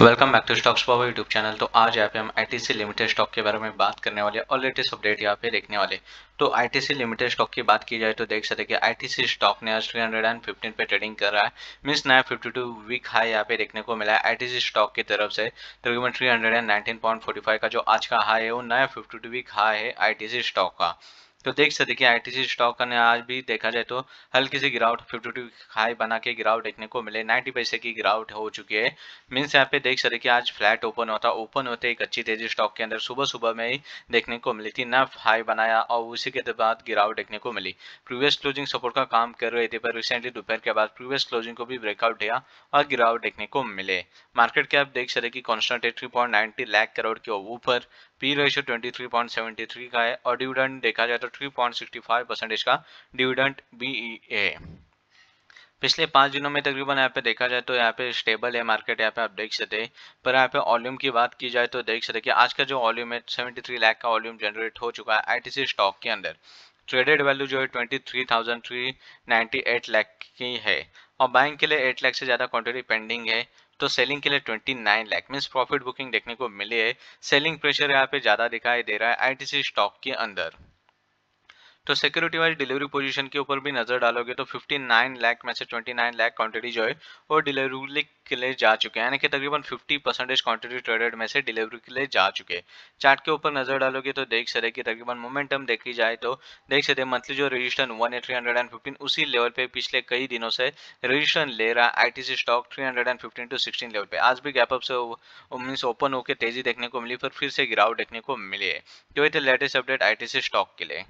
welcome back to stocks power YouTube channel तो आज यहाँ पे हम आईटीसी लिमिटेड स्टॉक के बारे में बात करने वाले और लेटेस्ट अपडेट यहाँ पे देखने वाले तो आईटीसी लिमिटेड स्टॉक की बात की जाए तो देख सकते हैं कि आईटीसी स्टॉक ने आज थ्री हंड्रेड एंड फिफ्टीन पे ट्रेडिंग कर रहा है मीन्स नया फिफ्टी टू वीक हाई यहाँ पे देखने को मिला है आईटीसी स्टॉक की तरफ से तकरीबन फाइव का जो आज का हाई है वो नया फिफ्टी टू वीक हाई है आईटीसी स्टॉक का तो देख सकते देखिए टी स्टॉक ने आज भी देखा जाए तो हल्की सी गिरावट फिफ्टी टू हाई बना के गिरावट देखने को मिले नाइन्टी पैसे की गिरावट हो चुकी है मीन्स यहाँ पे देख सकते कि आज फ्लैट ओपन होता ओपन होते एक अच्छी तेजी स्टॉक के अंदर सुबह सुबह में ही देखने को मिली थी नफ हाई बनाया और उसी के बाद गिरावट देखने को मिली प्रीवियस क्लोजिंग सपोर्ट का काम कर रहे थे पर रिसेंटली दोपहर के बाद प्रीवियस क्लोजिंग को भी ब्रेकआउट दिया और गिरावट देखने को मिले मार्केट कैप देख सकते कि कॉन्स्टेंट थ्री लाख करोड़ के ऊपर पी रेशियो ट्वेंटी का है और डिविडेंड देखा जाए तो तो 3.65 परसेंटेज का डिविडेंट ए e पिछले पाँच दिनों में तकरीबन यहाँ पे देखा जाए तो यहाँ पे स्टेबल है मार्केट यहाँ पे आप देख सकते हैं पर यहाँ पे वॉल्यूम की बात की जाए तो देख सकते कि आज का जो वॉल्यूम है सेवेंटी थ्री लैख का वॉल्यूम जनरेट हो चुका है आईटीसी स्टॉक के अंदर ट्रेडेड वैल्यू जो है twenty three three thousand eight lakh की है और बाइंग के लिए एट लैख से ज़्यादा क्वान्टिटी पेंडिंग है तो सेलिंग के लिए twenty nine lakh means profit booking देखने को मिली है सेलिंग प्रेशर यहाँ पे ज़्यादा दिखाई दे रहा है आई स्टॉक के अंदर तो सिक्योरिटी वाइज डिलीवरी पोजीशन के ऊपर भी नजर डालोगे तो 59 लाख में से 29 लाख क्वांटिटी जो है वो डिलीवरी के लिए जा चुके हैं यानी कि तकरीबन 50 परसेंटेज क्वांटिटी ट्रेडेड में से डिलीवरी के लिए जा चुके हैं चार्ट के ऊपर नजर डालोगे तो देख सकते कि तकरीबन मोमेंटम देखी जाए तो देख सकते मंथली जो रजिस्टर वन एट थ्री उसी लेवल पे पिछले कई दिनों से रजिस्टर ले रहा है I stock three two sixteen level पे आज भी गैपअप से उन्नीस ओपन होकर तेजी देखने को मिली पर फिर से गिरावट देखने को मिली है तो ये थे लेटेस्ट अपडेट आई स्टॉक के लिए